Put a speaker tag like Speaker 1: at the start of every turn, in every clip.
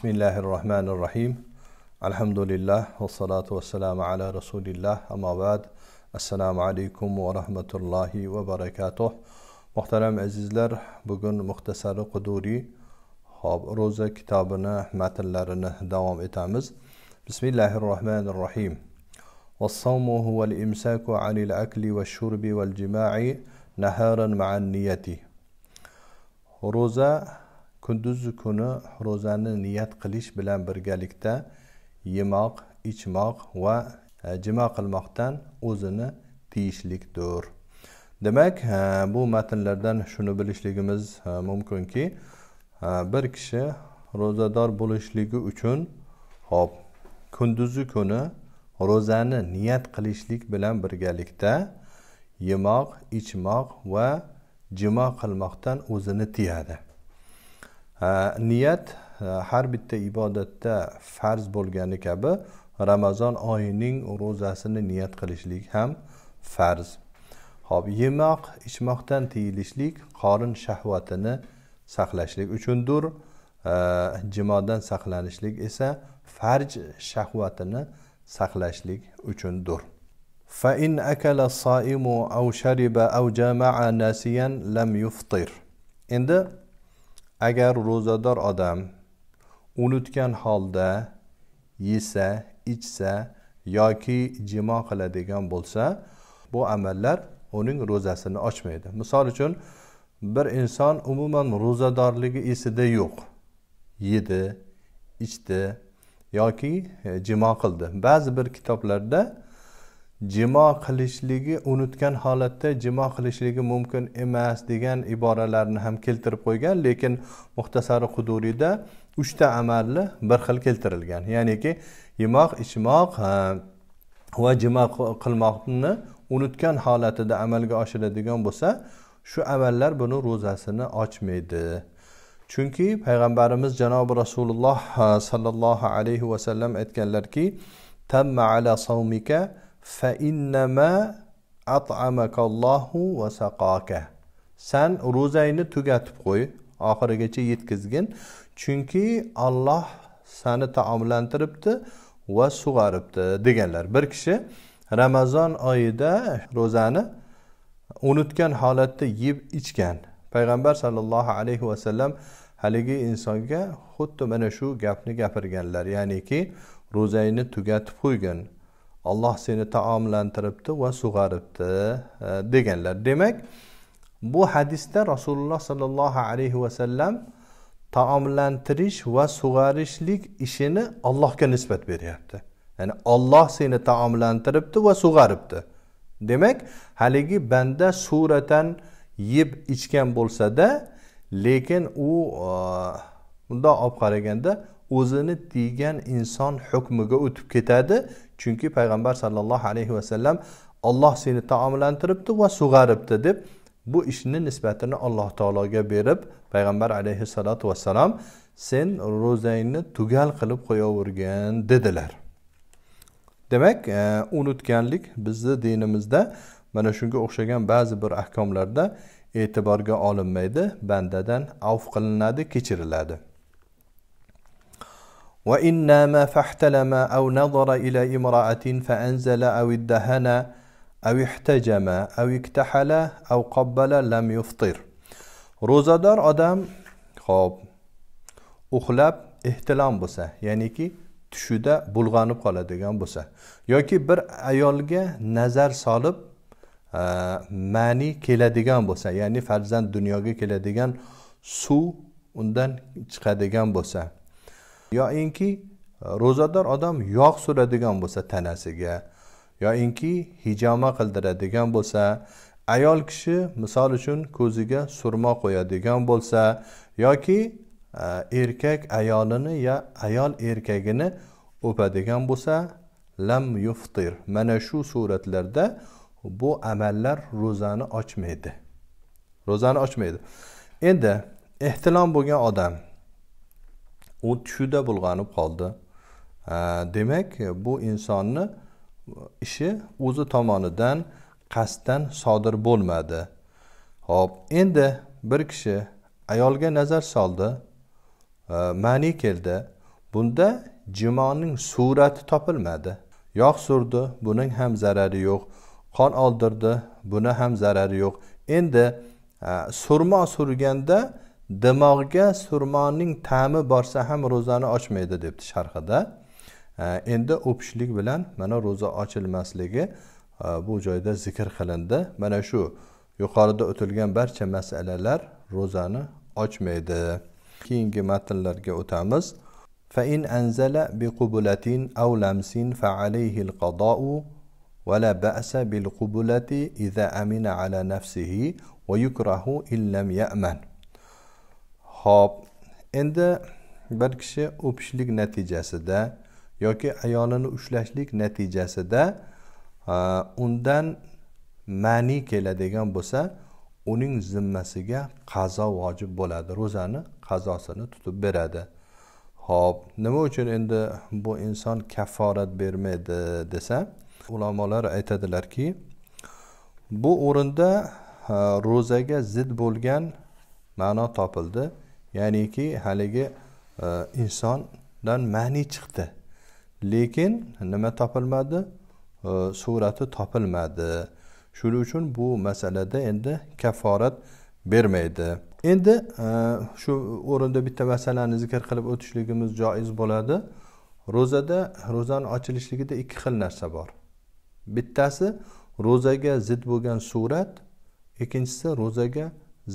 Speaker 1: بسم الله الرحمن الرحيم الحمد لله والصلاة والسلام على رسول الله أما بعد السلام عليكم ورحمة الله وبركاته محترم azizlar bugun muxtasari quduriy hop ro'za kitobini دوام اتامز بسم الله الرحمن الرحيم والصوم هو الإمساك عن الأكل والشرب والجماع نهارا مع النية روزة kunduzi kuni ro'zani niyat qilish bilan birgalikda yemoq ichmoq va e, jimo qilmoqdan o'zini tiyishlikdir demak e, bu matnlardan shuni bilishligimiz e, mumkinki bir kishi ro'zador bo'lishligi uchun hop kunduzi kuni ro'zani niyat qilishlik bilan birgalikda yemoq ichmoq va jimo qilmoqdan o'zini tiyadi niyat har bitta ibodatda farz bo'lgani kabi ramazon oyining ro'zasini niyat qilishlik ham farz ho'p yemoq ichmoqdan tiyilishlik qorin shahvatini saqlashlik uchundir jimodan saqlanishlik esa farj shahvatini saqlashlik uchundir فإن أكل الصائم أو شرب أو جامع ناسيا لم يفطر endi agar ro'zador odam unutgan holda yesa ichsa yoki jimo qiladigan bo'lsa bu amallar uning ro'zasini ochmaydi misol uchun bir inson umuman ro'zadorligi esida yo'q yedi ichdi yoki jimo qildi ba'zi bir kitoblarda jimo qilishligi unutgan holatda jimo qilishligi mumkin emas degan iboralarni ham keltirib qo'ygan lekin muxtasari huduriyda uchta amalni bir xil keltirilgan ya'niki yemoq ichmoq va jimo qilmoqni unutgan holatida amalga oshiradigan bo'lsa shu amallar buni ro'zasini ochmaydi chunki payg'ambarimiz janobi rasululloh sollallohu alayhi vasallam aytganlarki tamma ala savmika san Sen ro'zangni tugatib qo'y, oxirigacha yetkazgin Chunki Alloh seni taomlantiribdi va sug'aribdi deganlar. Bir kishi Ramazon oyida ro'zani unutgan holatda yeb ichgan. Payg'ambar sallallohu alayhi vasallam haligi insonga xuddi mana shu gapni gapirganlar. Ya'niki ro'zangni tugatib qo'ygin. olloh seni taomlantiribdi va sug'aribdi e, deganlar demak bu hadisda rasululloh sollallohu alayhi vasallam taomlantirish va sug'arishlik ishini allohga nisbat beryapti ya'ni olloh seni taomlantiribdi va sug'aribdi demak haligi banda suratan yeb ichgan bo'lsada lekin u e, bundoq olib qaraganda o'zini tiygan inson hukmiga o'tib ketadi chunki payg'ambar sollallohu alayhi vasallam olloh seni taomlantiribdi va sug'aribdi deb bu ishni nisbatini alloh taologa berib payg'ambar alayhissalotu vassalom sen ro'zangni tugal qilib qo'yavergin dedilar demak e, unutganlik bizni dinimizda mana shunga o'xshagan ba'zi bir ahkomlarda e'tiborga olinmaydi bandadan avf qilinadi kechiriladi وإنا ما فاحتلم أو نظر إلى امرأة فأنزل أو ادهن أو احتجم أو اكتحل أو قبل لم يفطر ro'zador odam ho'p uxlab ehtilom bo'lsa ya'niki tushida bulg'anib qoladigan bo'lsa yoki bir ayolga nazar solib e, ma'ni keladigan bo'lsa ya'ni farzand dunyoga keladigan suv undan chiqadigan bo'lsa yoyinki ro'zador odam yog' suradigan bo'lsa tanasiga yoyinki hijoma qildiradigan bo'lsa ayol kishi misol uchun ko'ziga surma qo'yadigan bo'lsa yoki e, erkak ayolini yo ayol erkagini o'padigan bo'lsa lam yuftir mana shu suratlarda bu amallar ro'zani ochmaydi ro'zani ochmaydi endi ehtilom bo'lgan odam u tushida bulg'anib qoldi demak bu insonni ishi o'zi tomonidan qasddan sodir bo'lmadi ho'p endi bir kishi ayolga nazar soldi ma'ni keldi bunda jimoning surati topilmadi yog' surdi buning ham zarari yo'q qon oldirdi buni ham zarari yo'q endi surmo surganda dimog'ga surmonning ta'mi borsa ham ro'zani ochmaydi debdi sharhida e, endi o'pishlik bilan mana ro'za ochilmasligi e, bu joyda zikr qilindi mana shu yuqorida o'tilgan barcha masalalar ro'zani ochmaydi keyingi matnlarga o'tamiz فإن أنزل بقبلة أو لمس فعليه القضاء ولا بأس بالقبلة إذا أمن على نفسه ويكره إن لم يأمن ho'p endi bir kishi o'pishlik natijasida yoki ayolini ushlashlik natijasida undan mani keladigan bo'lsa uning zimmasiga qazo vojib bo'ladi ro'zani qazosini tutib beradi ho'p nima uchun endi bu inson kafforat bermaydi desa ulamolar aytadilarki bu o'rinda ro'zaga zid bo'lgan ma'no topildi ya'niki haligi e, insondan ma'ni chiqdi lekin nima topilmadi e, surati topilmadi shuning uchun bu masalada endi kafforat bermaydi endi e, shu o'rinda bitta masalani zikr qilib o'tishligimiz joiz bo'ladi ro'zada ro'zani ochilishligida ikki xil narsa bor bittasi ro'zaga zid bo'lgan surat ikkinchisi ro'zaga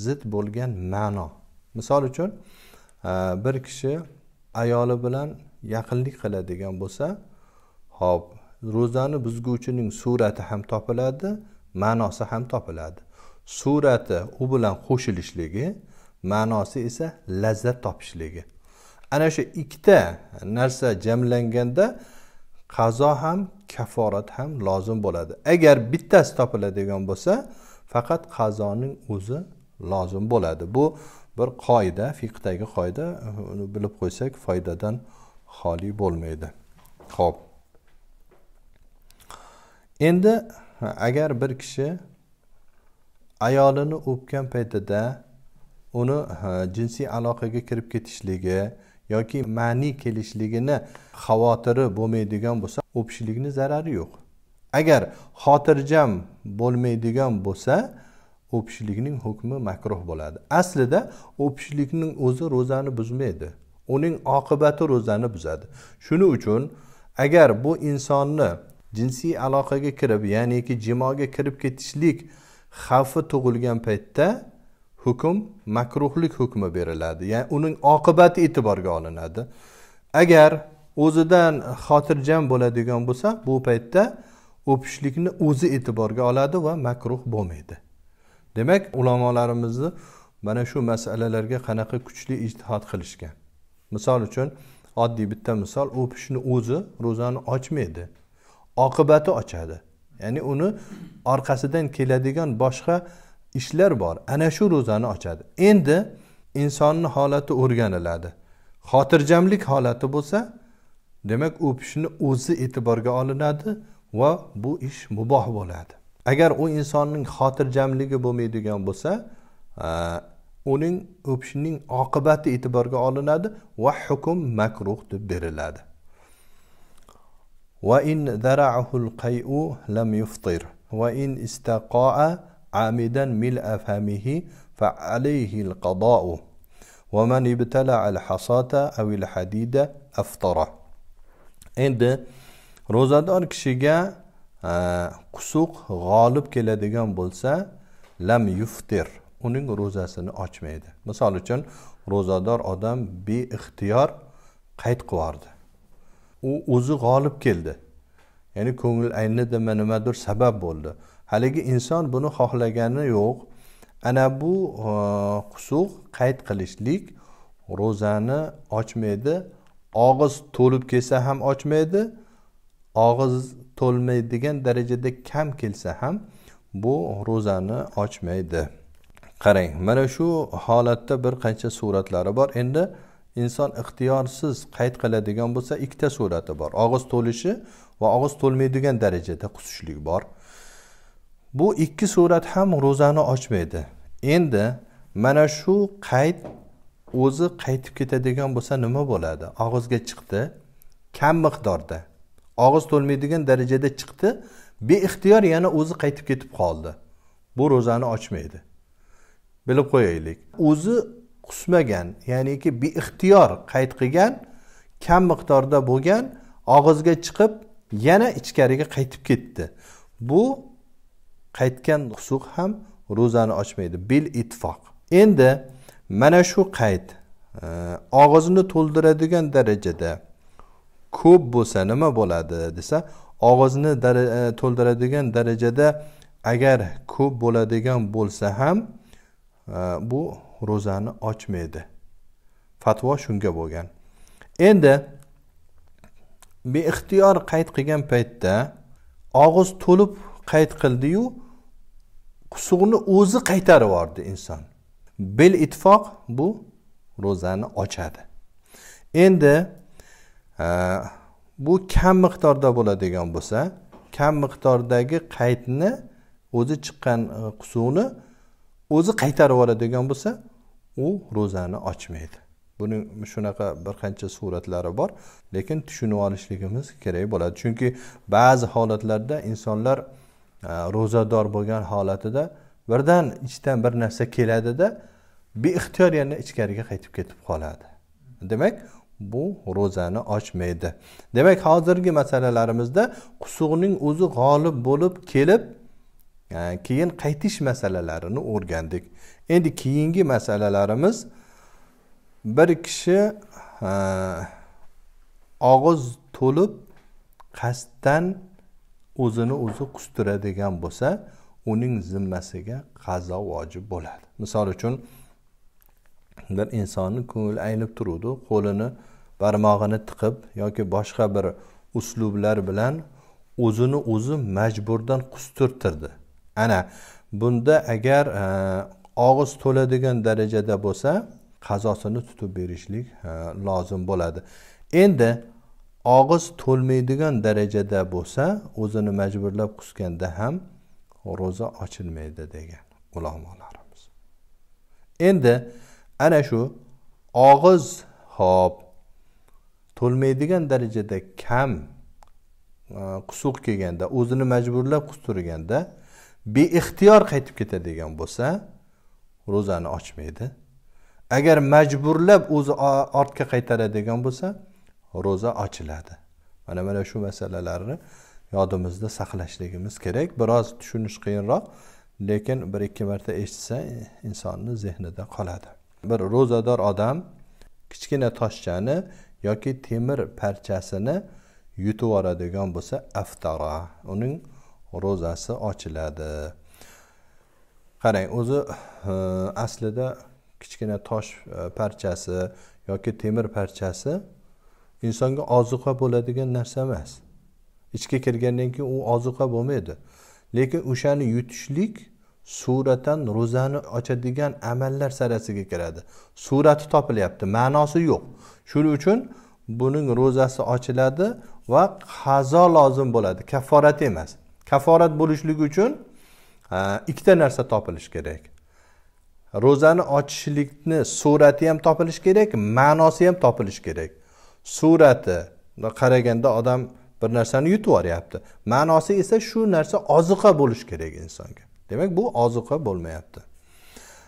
Speaker 1: zid bo'lgan ma'no misol uchun e, bir kishi ayoli bilan yaqinlik qiladigan bo'lsa hop ro'zani buzguvchining surati ham topiladi ma'nosi ham topiladi surati u bilan qo'shilishligi ma'nosi esa lazzat topishligi ana shu ikkita narsa jamlanganda qazo ham kaforat ham lozim bo'ladi agar bittasi topiladigan bo'lsa faqat qazoning o'zi lozim bo'ladi bu bir qoida fiqdagi qoida uni bilib qo'ysak foydadan xoli bo'lmaydi ho'p endi agar bir kishi ayolini o'pgan paytida uni jinsiy aloqaga kirib ketishligi yoki ma'niy kelishligini xavotiri bo'lmaydigan bo'lsa o'pishlikni zarari yo'q agar xotirjam bo'lmaydigan bo'lsa o'pishlikning hukmi makruh bo'ladi aslida o'pishlikning o'zi ro'zani buzmaydi uning oqibati ro'zani buzadi shuning uchun agar bu insonni jinsiy aloqaga kirib ya'niki jimoga kirib ketishlik xavfi tug'ilgan paytda hukm makruhlik hukmi beriladi ya'ni uning oqibati e'tiborga olinadi agar o'zidan xotirjam bo'ladigan bo'lsa bu paytda o'pishlikni o'zi e'tiborga oladi va makruh bo'lmaydi demak ulamolarimizni mana shu masalalarga qanaqa kuchli ijtihod qilishgan misol uchun oddiy bitta misol u pishni o'zi ro'zani ochmaydi oqibati ochadi ya'ni uni orqasidan keladigan boshqa ishlar bor ana shu ro'zani ochadi endi insonni holati o'rganiladi xotirjamlik holati bo'lsa demak u kishini o'zi e'tiborga olinadi va bu ish muboh bo'ladi agar u insonning xotirjamligi bo'lmaydigan bo'lsa e, uning o'pishining oqibati e'tiborga olinadi va hukm makruh deb beriladi va in zara'ahul qayu lam yuftir va in istaqoa amidan mil afamihi fa alayhi al qada'u va man ibtala'a al hasata aw al hadida aftara endi ro'zador kishiga qusuq g'olib keladigan bo'lsa lam yuftir uning ro'zasini ochmaydi misol uchun ro'zador odam beixtiyor qayt qilibordi u o'zi g'olib keldi ya'ni ko'ngil aynidimi nimadir sabab bo'ldi haligi inson buni xohlagani yo'q ana bu qusuq e, qayt qilishlik ro'zani ochmaydi og'iz to'lib kelsa ham ochmaydi og'iz to'lmaydigan darajada kam kelsa ham bu ro'zani ochmaydi qarang mana shu holatda bir qancha suratlari bor endi inson ixtiyorsiz qayd qiladigan bo'lsa ikkita surati bor og'iz to'lishi va og'iz to'lmaydigan darajada qusishlik bor bu ikki surat ham ro'zani ochmaydi endi mana shu qayd o'zi qaytib ketadigan bo'lsa nima bo'ladi og'izga chiqdi kam miqdorda og'iz to'lmaydigan darajada chiqdi beixtiyor yana o'zi qaytib ketib qoldi bu ro'zani ochmaydi bilib qo'yaylik o'zi qusmagan ya'niki beixtiyor qayt qilgan kam miqdorda bo'lgan og'izga chiqib yana ichkariga qaytib ketdi bu qaytgan husuq ham ro'zani ochmaydi bil ittifoq endi mana shu qayt e, og'izni to'ldiradigan darajada ko'p bo'lsa nima bo'ladi desa og'izni e, to'ldiradigan darajada agar ko'p bo'ladigan bo'lsa ham e, bu ro'zani ochmaydi fatvo shunga bo'lgan endi beixtiyor qayd qilgan paytda og'iz to'lib qayd qildiyu qusug'ni o'zi qaytarib yubordi inson bil ittifoq bu ro'zani ochadi endi bu kam miqdorda bo'ladigan bo'lsa kam miqdordagi qaytni o'zi chiqqan e, suvni o'zi qaytarib yuboradigan bo'lsa u ro'zani ochmaydi buning shunaqa bir qancha suratlari bor lekin tushunib olishligimiz kerak bo'ladi chunki ba'zi holatlarda insonlar e, ro'zador bo'lgan holatida birdan ichdan bir narsa keladida beixtiyor yana ichkariga qaytib ketib qoladi demak bu ro'zani ochmaydi demak hozirgi masalalarimizda qusug'ning o'zi g'olib bo'lib kelib e, keyin qaytish masalalarini o'rgandik endi keyingi masalalarimiz bir kishi e, og'iz to'lib qasddan o'zini o'zi qustiradigan bo'lsa uning zimmasiga qazo vojib bo'ladi misol uchun bir insonni ko'ngli aynib turuvdi qo'lini barmog'ini tiqib yoki boshqa bir uslublar bilan o'zini o'zi majburdan qustirtirdi ana bunda agar e, og'iz to'ladigan darajada bo'lsa qazosini tutib berishlik e, lozim bo'ladi endi og'iz to'lmaydigan darajada bo'lsa o'zini majburlab qusganda ham ro'za ochilmaydi degan ulamolarimiz endi ana shu og'iz hop to'lmaydigan darajada kam e, qusuq kelganda o'zini majburlab qusturganda beixtiyor qaytib ketadigan bo'lsa ro'zani ochmaydi agar majburlab o'zi ortga qaytaradigan bo'lsa ro'za ochiladi mana mana shu masalalarni yodimizda saqlashligimiz kerak biroz tushunish qiyinroq lekin bir ikki marta eshitsa insonni zehnida qoladi bir ro'zador odam kichkina toshchani yoki temir parchasini yutib yuboradigan bo'lsa aftara uning ro'zasi ochiladi qarang o'zi e, aslida kichkina tosh e, parchasi yoki temir parchasi insonga ozuqa bo'ladigan narsa emas ichga kirgandan keyin u ozuqa bo'lmaydi lekin o'shani yutishlik suratan ro'zani ochadigan amallar sarasiga kiradi surati topilyapti ma'nosi yo'q shuning uchun buning ro'zasi ochiladi va qazo lozim bo'ladi kafforat emas kafforat bo'lishligi uchun ikkita narsa topilishi kerak ro'zani ochishlikni surati ham topilishi kerak ma'nosi ham topilishi kerak surati qaraganda odam bir narsani yutib yuboryapti ma'nosi esa shu narsa oziqa bo'lishi kerak insonga demak bu ozuqa bo'lmayapti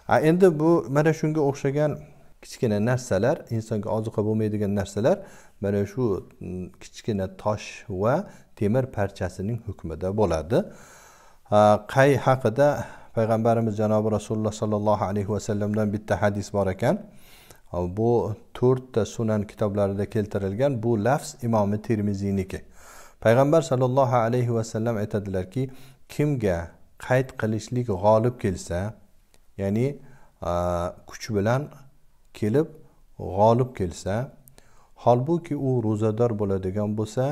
Speaker 1: a endi bu mana shunga o'xshagan kichkina narsalar insonga ozuqa bo'lmaydigan narsalar mana shu mm, kichkina tosh va temir parchasining hukmida bo'ladi qay haqida payg'ambarimiz janobi rasululloh sollallohu alayhi vasallamdan bitta hadis bor ekan bu to'rtta sunan kitoblarida keltirilgan bu lafz imomi termiziyniki payg'ambar sollallohu alayhi vasallam aytadilarki kimga qayd qilishlik g'olib kelsa ya'ni kuch bilan kelib g'olib kelsa holbuki u ro'zador bo'ladigan bo'lsa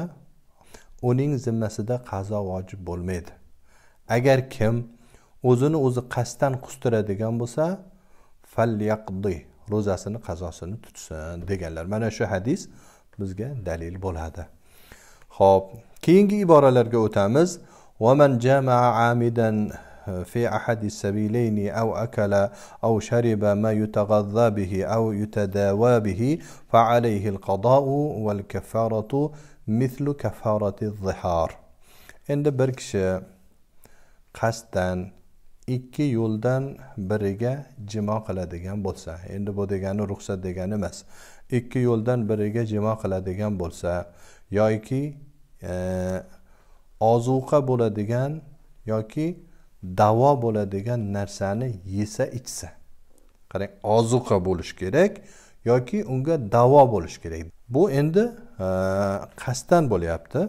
Speaker 1: uning zimmasida qazo vojib bo'lmaydi agar kim o'zini o'zi qasddan qustiradigan bo'lsa falyaqdi ro'zasini qazosini tutsin deganlar mana shu hadis bizga dalil bo'ladi ho'p keyingi iboralarga o'tamiz ومن جامع عامدا في احد السبيلين او اكل او شرب ما يتغذى به او يتداوى به فعليه القضاء والكفاره مثل كفاره الظهار عند bir kishi ikki yo'ldan biriga jimo qiladigan bo'lsa endi bu degani ruxsat degani emas ikki yo'ldan biriga jimo qiladigan bo'lsa yoiki e, ozuqa bo'ladigan yoki davo bo'ladigan narsani yesa ichsa qarang ozuqa bo'lishi kerak yoki unga davo bo'lishi kerak bu endi e, qasddan bo'lyapti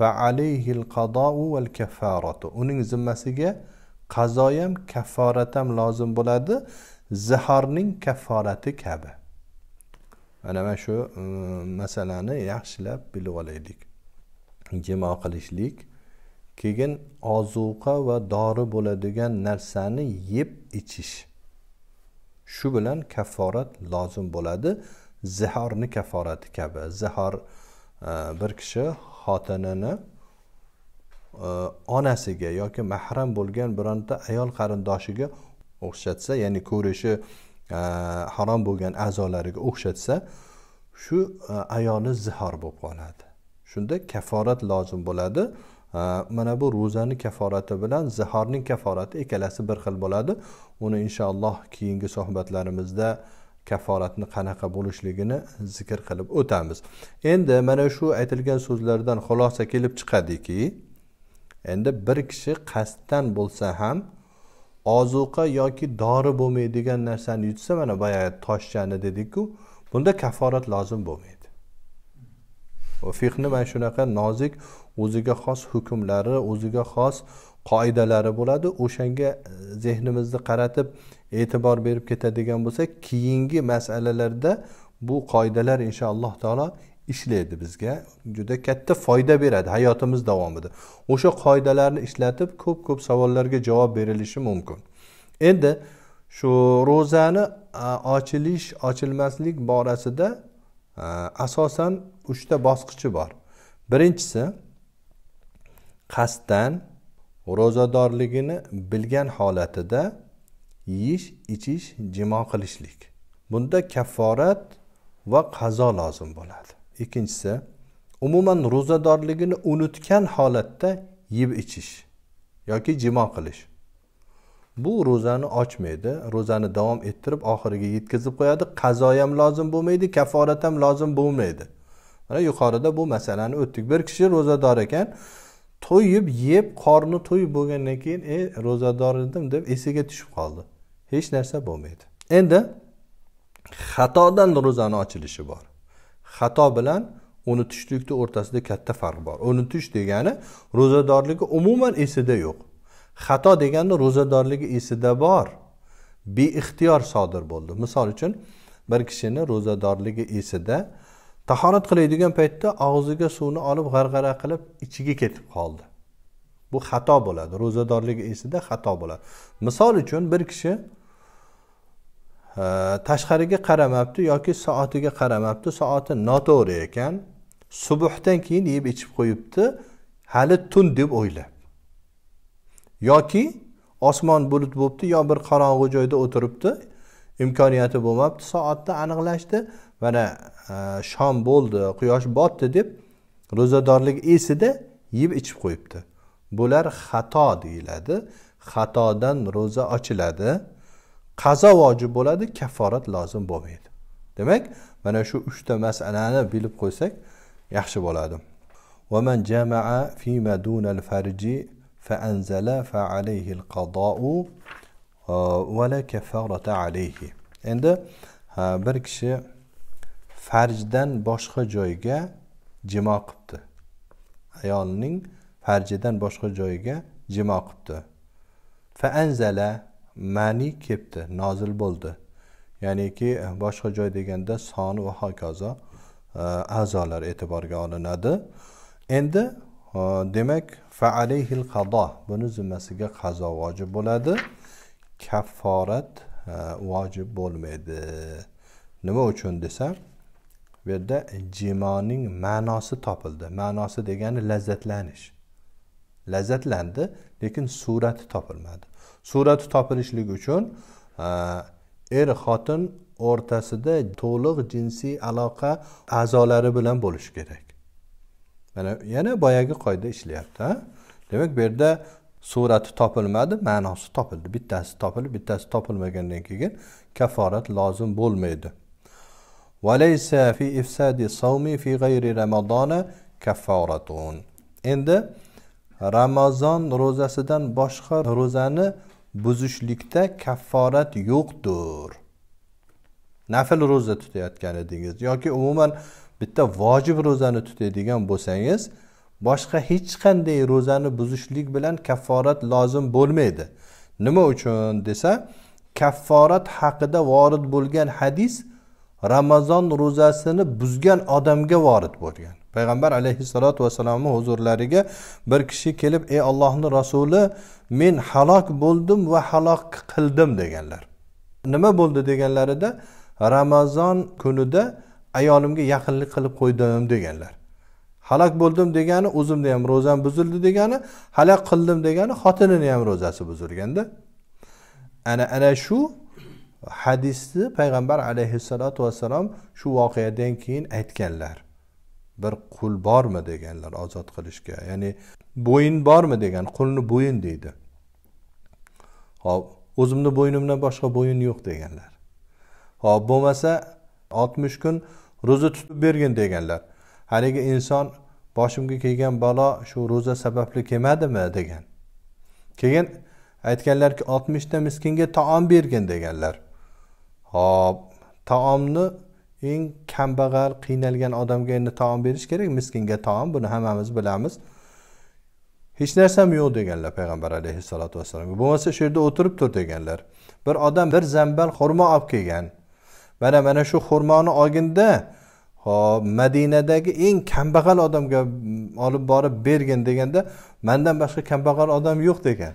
Speaker 1: val kaffaratu uning zimmasiga qazo ham kafforat ham lozim bo'ladi zihorning kafforati kabi mana mana shu e, masalani yaxshilab bilib olaylik jimo qilishlik keyin ozuqa va dori bo'ladigan narsani yeb ichish shu bilan kafforat lozim bo'ladi zihorni kafforati kabi zihor e, bir kishi xotinini e, onasiga yoki mahram bo'lgan bironta ayol qarindoshiga o'xshatsa ya'ni ko'rishi e, harom bo'lgan a'zolariga o'xshatsa shu ayoli zihor bo'lib qoladi shunda kaforat lozim bo'ladi mana bu ro'zani kaforati bilan zihorning kaforati ikkalasi bir xil bo'ladi uni inshaalloh keyingi suhbatlarimizda kaforatni qanaqa bo'lishligini zikr qilib o'tamiz endi mana shu aytilgan so'zlardan xulosa kelib chiqadiki endi bir kishi qasddan bo'lsa ham ozuqa yoki dori bo'lmaydigan narsani yutsa mana boyagi toshchani dedikku bunda kaforat lozim bo'lmaydi fiqni mana shunaqa nozik o'ziga xos hukmlari o'ziga xos qoidalari bo'ladi o'shanga e, zehnimizni qaratib e'tibor berib ketadigan bo'lsak keyingi masalalarda bu qoidalar inshaalloh taolo ishlaydi bizga juda katta foyda beradi hayotimiz davomida o'sha qoidalarni ishlatib ko'p ko'p savollarga javob berilishi mumkin endi shu ro'zani e, ochilish ochilmaslik borasida e, asosan uchta bosqichi bor birinchisi qasddan ro'zadorligini bilgan holatida yeyish ichish jimo qilishlik bunda kafforat va qazo lozim bo'ladi ikkinchisi umuman ro'zadorligini unutgan holatda yeb ichish yoki jimo qilish bu ro'zani ochmaydi ro'zani davom ettirib oxiriga yetkazib qo'yadi qazo ham lozim bo'lmaydi kafforat ham lozim bo'lmaydi mana yuqorida bu masalani o'tdik bir kishi ro'zador ekan to'yib yeb qorni to'yib bo'lgandan keyin e ro'zador edim deb esiga tushib qoldi hech narsa bo'lmaydi endi xatodan ro'zani ochilishi bor xato bilan unutishlikni o'rtasida katta farq bor unutish degani ro'zadorligi umuman esida yo'q xato deganda ro'zadorligi esida bor beixtiyor sodir bo'ldi misol uchun bir kishini ro'zadorligi esida tahorat qiladigan paytda og'ziga suvni olib g'arg'ara qilib ichiga ketib qoldi bu xato bo'ladi ro'zadorlik esida xato bo'ladi misol uchun bir kishi e, tashqariga qaramabdi yoki soatiga qaramabdi soati noto'g'ri ekan subuhdan keyin yeb ichib qo'yibdi hali tun deb o'ylab yoki osmon bulut bo'libdi yo bir qorong'u joyda o'tiribdi imkoniyati bo'lmabdi soatni aniqlashdi mana shom bo'ldi quyosh botdi deb ro'zadorlik esida yeb ichib qo'yibdi bular xato deyiladi xatodan ro'za ochiladi qazo vojib bo'ladi kafforat lozim bo'lmaydi demak mana shu uchta masalani bilib qo'ysak yaxshi bo'ladi ومن جمع فيما دون الفرج فأنزل فعليه القضاء ولا كفارة عليه endi bir kishi farjdan boshqa joyga jimo qilibdi ayolning farjidan boshqa joyiga jimo qilibdi anzala mani kelibdi nozil bo'ldi ya'niki boshqa joy deganda soni va hokazo e, a'zolar e'tiborga olinadi endi e, demak fa alayhil qado buni zimmasiga qazo vojib bo'ladi kafforat e, vojib bo'lmaydi nima uchun desam bu yerda jimoning ma'nosi topildi ma'nosi degani lazzatlanish lazzatlandi lekin surati topilmadi surati topilishligi uchun e, er xotin o'rtasida to'liq jinsiy aloqa a'zolari bilan bo'lishi kerak mana yana boyagi qoida ishlayapti demak bu yerda surati topilmadi ma'nosi topildi bittasi topilib bittasi topilmagandan keyin kaforat lozim bo'lmaydi valaysa fi ifsadi savmi fi g'ayri ramazona kafforatun endi ramazon ro'zasidan boshqa ro'zani buzishlikda kafforat yo'qdir nafl ro'za tutayotgan edingiz yoki umuman bitta vojib ro'zani tutadigan bo'lsangiz boshqa hech qanday ro'zani buzishlik bilan kafforat lozim bo'lmaydi nima uchun desa kafforat haqida vorid bo'lgan hadis ramazon ro'zasini buzgan odamga vorid bo'lgan payg'ambar alayhissalotu vassalomni huzurlariga bir kishi kelib ey ollohni rasuli men halok bo'ldim va halok qildim deganlar nima bo'ldi deganlarida ramazon kunida ayolimga yaqinlik qilib qo'ydim deganlar halok bo'ldim degani o'zimni ham ro'zam buzildi degani halok qildim degani xotinini ham ro'zasi buzilganda ana ana shu hadisni payg'ambar alayhissalotu vassalom shu voqeadan keyin aytganlar bir qul bormi deganlar ozod qilishga ya'ni bo'yin bormi degan qulni bo'yin deydi hop o'zimni bo'ynimdan boshqa bo'yin yo'q deganlar hop bo'lmasa oltmish kun ro'za tutib bergin deganlar haligi inson boshimga kelgan balo shu ro'za sababli kelmadimi degan keyin aytganlarki oltmishta miskinga taom bergin deganlar hop taomni eng kambag'al qiynalgan odamga endi taom berish kerak miskinga taom buni hammamiz bilamiz hech narsam yo'q deganlar payg'ambar alayhissalotu vassalomga bo'lmasa shu yerda o'tirib tur deganlar bir odam bir zambal xurmo olib kelgan mana mana shu xurmoni olginda hop madinadagi eng kambag'al odamga olib borib bergin deganda mandan boshqa kambag'al odam yo'q degan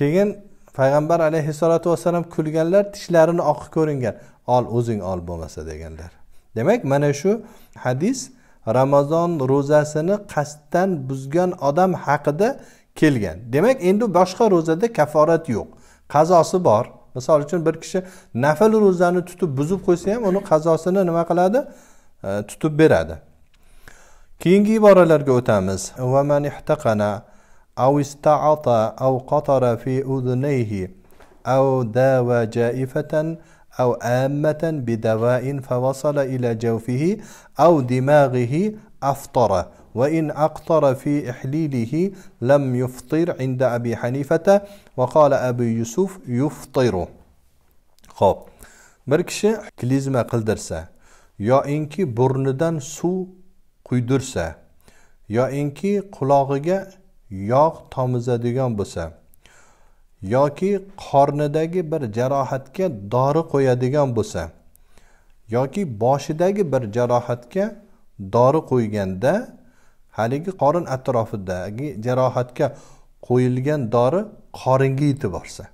Speaker 1: keyin payg'ambar alayhissalotu vassalam kulganlar tishlarini oq ko'ringan ol o'zing ol bo'lmasa deganlar demak mana shu hadis ramazon ro'zasini qasddan buzgan odam haqida kelgan demak endi boshqa ro'zada kaforat yo'q qazosi bor misol uchun bir kishi nafl ro'zani tutib buzib qo'ysa ham uni qazosini nima qiladi e, tutib beradi keyingi iboralarga o'tamiz أو استعطى أو قطر في أذنيه أو داوى جائفة أو آمة بدواء فوصل إلى جوفه أو دماغه أفطر وإن أقطر في إحليله لم يفطر عند أبي حنيفة وقال أبي يوسف يفطر خب كليزما kishi يا إنكي برندان سو قيدرسا يا إنكي qulog'iga yog' tomizadigan bo'lsa yoki qornidagi bir jarohatga dori qo'yadigan bo'lsa yoki boshidagi bir jarohatga dori qo'yganda haligi qorin atrofidagi jarohatga qo'yilgan dori qoringa yetib borsa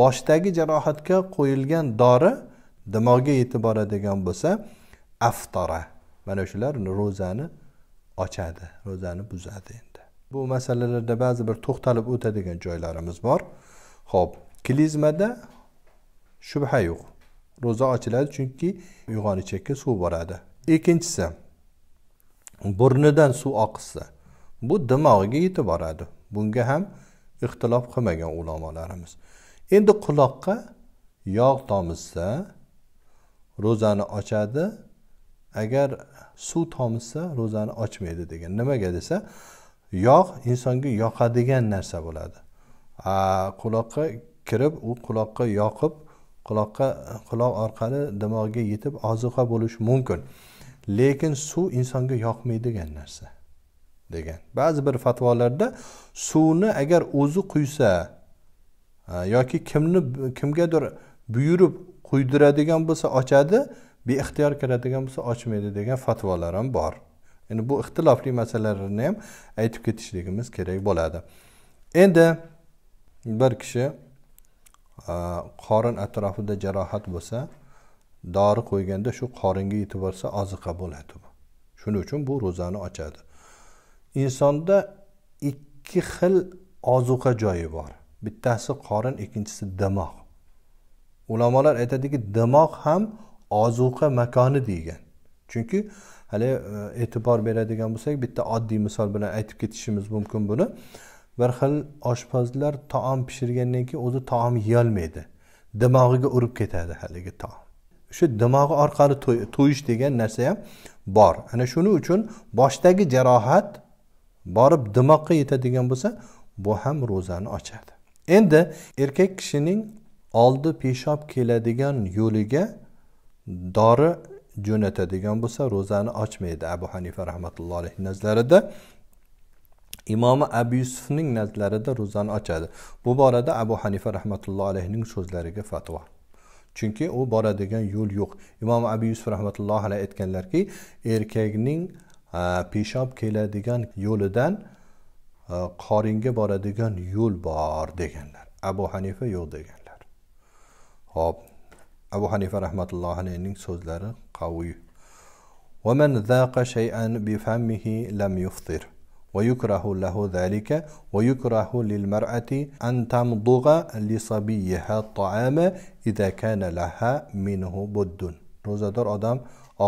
Speaker 1: boshdagi jarohatga qo'yilgan dori dimog'ga yetib boradigan bo'lsa aftora mana shular ro'zani ochadi ro'zani buzadi bu masalalarda ba'zi bir to'xtalib o'tadigan joylarimiz bor ho'p klizmada shubha yo'q ro'za ochiladi chunki ichakka suv boradi ikkinchisi burnidan suv oqizsa bu dimog'iga yetib boradi bunga ham ixtilof qilmagan ulamolarimiz endi quloqqa yog' tomizsa ro'zani ochadi agar suv tomizsa ro'zani ochmaydi degan nimaga desa yog' insonga yoqadigan narsa bo'ladi quloqqa kirib u quloqqa yoqib quloqqa quloq orqali dimog'ga yetib ozuqa bo'lishi mumkin lekin suv insonga yoqmaydigan narsa degan ba'zi bir fatvolarda suvni agar o'zi quysa yoki kimni kimgadir buyurib quydiradigan bo'lsa ochadi beixtiyor kiradigan bo'lsa ochmaydi degan fatvolar ham bor ya'ni bu ixtilofli masalalarni ham aytib ketishligimiz kerak bo'ladi endi bir kishi qorin atrofida jarohat bo'lsa dori qo'yganda shu qoringa yetib borsa oziqa bo'ladi bu shuning uchun bu ro'zani ochadi insonda ikki xil ozuqa joyi bor bittasi qorin ikkinchisi dimoq ulamolar aytadiki dimoq ham ozuqa makoni degan chunki hali e, e'tibor beradigan bo'lsak bitta oddiy misol bilan aytib ketishimiz mumkin buni bir xil oshpazlar taom pishirgandan keyin o'zi taom yeyolmaydi dimog'iga urib ketadi haligi taom shu dimog'i orqali to'yish degan narsa ham bor ana shuning uchun boshdagi jarohat borib dimoqqa yetadigan bo'lsa bu ham ro'zani ochadi endi erkak kishining oldi peshob keladigan yo'liga dori jo'natadigan bo'lsa ro'zani ochmaydi abu hanifa rahmatulloh alayhi nazarida imomi abu yusufning nazarlarida ro'zani ochadi bu borada abu hanifa rahmatulloh alayhining so'zlariga fatvo chunki u boradigan yo'l yo'q imom abu yusuf rahmatullohi alayhi aytganlarki erkakning peshob keladigan yo'lidan qoringa boradigan yo'l bor deganlar abu hanifa yo'q deganlar ho'p abu hanifa rahmatullohi alayhining so'zlari qaviy ومن ذاق شيئا بفمه لم يفطر ويكره له ذلك ويكره للمرأة أن تمضغ لصبيها الطعام إذا كان لها منه بد ro'zador odam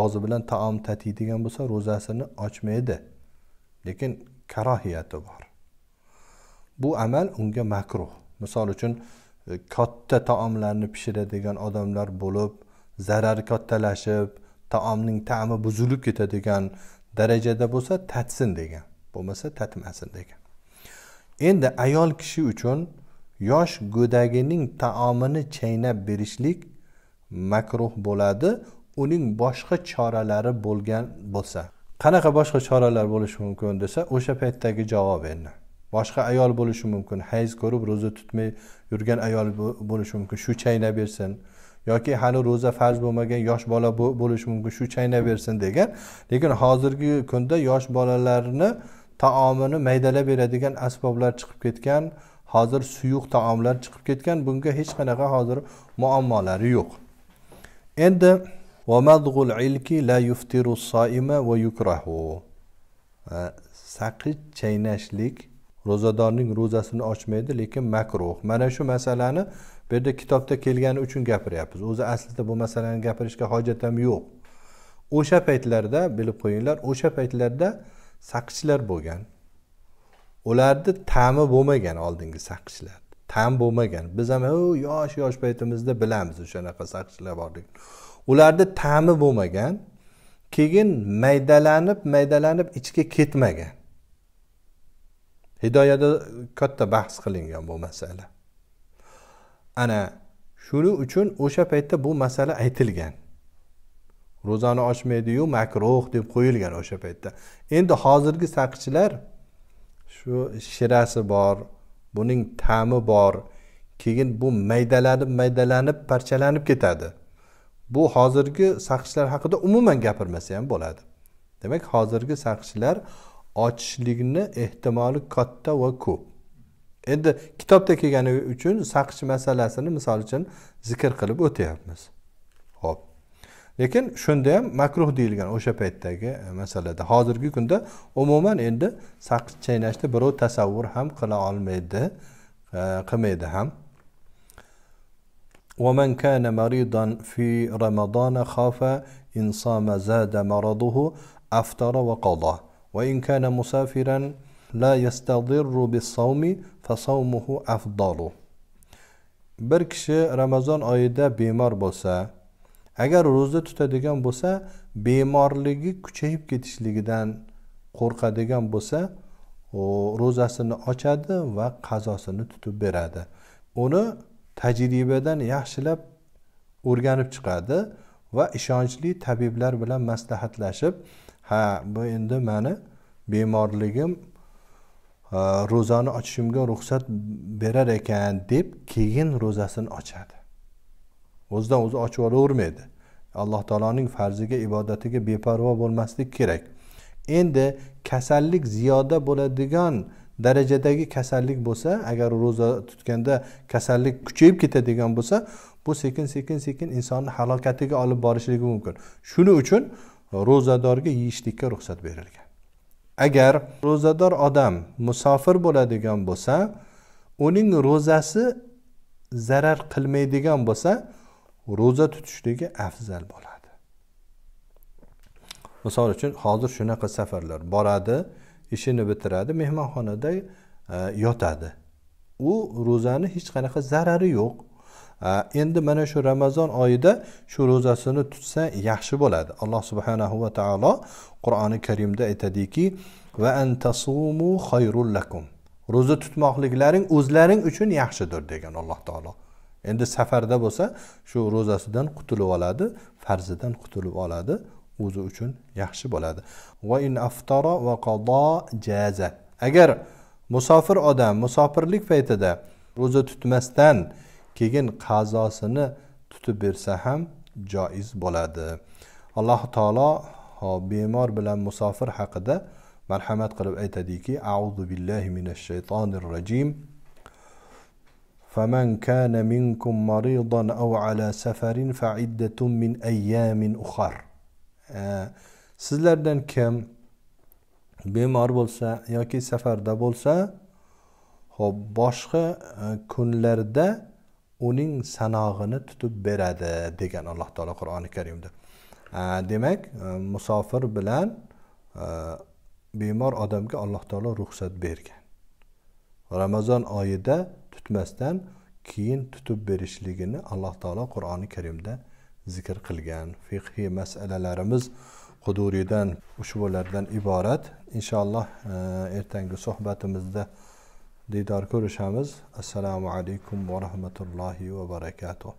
Speaker 1: og'zi bilan taom tatiydigan bo'lsa ro'zasini ochmaydi lekin karohiyati bor bu amal unga makruh misol uchun katta taomlarni pishiradigan odamlar bo'lib zarari kattalashib taomning ta'mi buzilib ketadigan darajada bo'lsa tatsin degan bo'lmasa tatmasin degan endi ayol kishi uchun yosh go'dagining taomini chaynab berishlik makruh bo'ladi uning boshqa choralari bo'lgan bo'lsa qanaqa boshqa choralar bo'lishi mumkin desa o'sha paytdagi javob endi boshqa ayol bo'lishi mumkin hayz ko'rib ro'za tutmay yurgan ayol bo'lishi mumkin shu bersin yoki hali ro'za farz bo'lmagan yosh bola bo'lishi mumkin shu bersin degan lekin hozirgi kunda yosh bolalarni taomini maydalab beradigan asboblar chiqib ketgan hozir suyuq taomlar chiqib ketgan bunga hech qanaqa hozir muammolari yo'q endi saqich chaynashlik ro'zadorning ro'zasini ochmaydi lekin makruh mana shu masalani bu yerda kitobda kelgani uchun gapiryapmiz o'zi aslida bu masalani gapirishga hojat ham yo'q o'sha paytlarda bilib qo'yinglar o'sha paytlarda saqichlar bo'lgan ularni ta'mi bo'lmagan oldingi saqichlar ta'm bo'lmagan biz ham yosh yosh paytimizda bilamiz o'shanaqa saqchilar borligini ularni ta'mi bo'lmagan keyin maydalanib maydalanib ichga ketmagan hidoyada katta bahs qilingan bu masala ana shuning uchun o'sha paytda bu masala aytilgan ro'zani ochmaydiyu makruh deb qo'yilgan o'sha paytda endi hozirgi saqchilar shu shirasi bor buning ta'mi bor keyin bu maydalanib maydalanib parchalanib ketadi bu hozirgi saqchilar haqida umuman gapirmasa ham bo'ladi demak hozirgi saqchilar ochishlikni ehtimoli katta va ko'p endi kitobda kelgani uchun saqich masalasini misol uchun zikr qilib o'tyapmiz ho'p lekin shunda ham makruh deyilgan o'sha paytdagi e, masalada hozirgi kunda umuman endi saqich chaynashni birov tasavvur ham qila olmaydi e, qilmaydi ham ومن كان مريضا في رمضان خاف إن صام زاد مرضه أفطر وقضى وإن كان مسافرا لا يستضر بالصوم فصومه أفضل bir kishi ramazon oyida bemor bo'lsa agar ro'za tutadigan bo'lsa bemorligi kuchayib ketishligidan qo'rqadigan bo'lsa ro'zasini ochadi va qazosini tutib beradi uni tajribadan yaxshilab o'rganib chiqadi va ishonchli tabiblar bilan maslahatlashib ha bu endi mani bemorligim e, ro'zani ochishimga ruxsat berar ekan deb keyin ro'zasini ochadi o'zidan o'zi ochib olavermaydi alloh taoloning farziga ibodatiga beparvo bo'lmaslik kerak endi kasallik ziyoda bo'ladigan darajadagi kasallik bo'lsa agar ro'za tutganda kasallik kuchayib ketadigan bo'lsa bu sekin sekin sekin insonni halokatiga olib borishligi mumkin shuning uchun ro'zadorga yeyishlikka ruxsat berilgan agar ro'zador odam musofir bo'ladigan bo'lsa uning ro'zasi zarar qilmaydigan bo'lsa ro'za tutishligi afzal bo'ladi misol uchun hozir shunaqa safarlar boradi ishini bitiradi mehmonxonada e, yotadi u ro'zani hech qanaqa zarari yo'q endi mana shu ramazon oyida shu ro'zasini tutsa yaxshi bo'ladi alloh subhanahu va taolo qur'oni karimda aytadiki va antasumu xayrul lakum ro'za tutmoqliklaring o'zlaring uchun yaxshidir degan alloh taolo endi safarda bo'lsa shu ro'zasidan qutulib oladi farzidan qutulib oladi o'zi uchun yaxshi bo'ladi va in aftara va qado jaza agar musofir odam musofirlik paytida ro'za tutmasdan keyin qazosini tutib bersa ham joiz bo'ladi alloh taolo bemor bilan musofir haqida marhamat qilib aytadiki auzu billahi minash shaytonir rojim فمن كان منكم مريضا أو على سفر فعدة من أيام أخر sizlardan kim bemor bo'lsa yoki safarda bo'lsa ho'p boshqa e, kunlarda uning sanog'ini tutib beradi degan alloh taolo qur'oni karimda demak e, musofir bilan e, bemor odamga alloh taolo ruxsat bergan ramazon oyida tutmasdan keyin tutib berishligini alloh taolo qur'oni karimda zikr qilgan fiqhiy masalalarimiz huduridan ushbulardan iborat inshaalloh e, ertangi suhbatimizda دیدار کۆرش السلام ئەسەلام عیکم الله وبەرەکاتەوە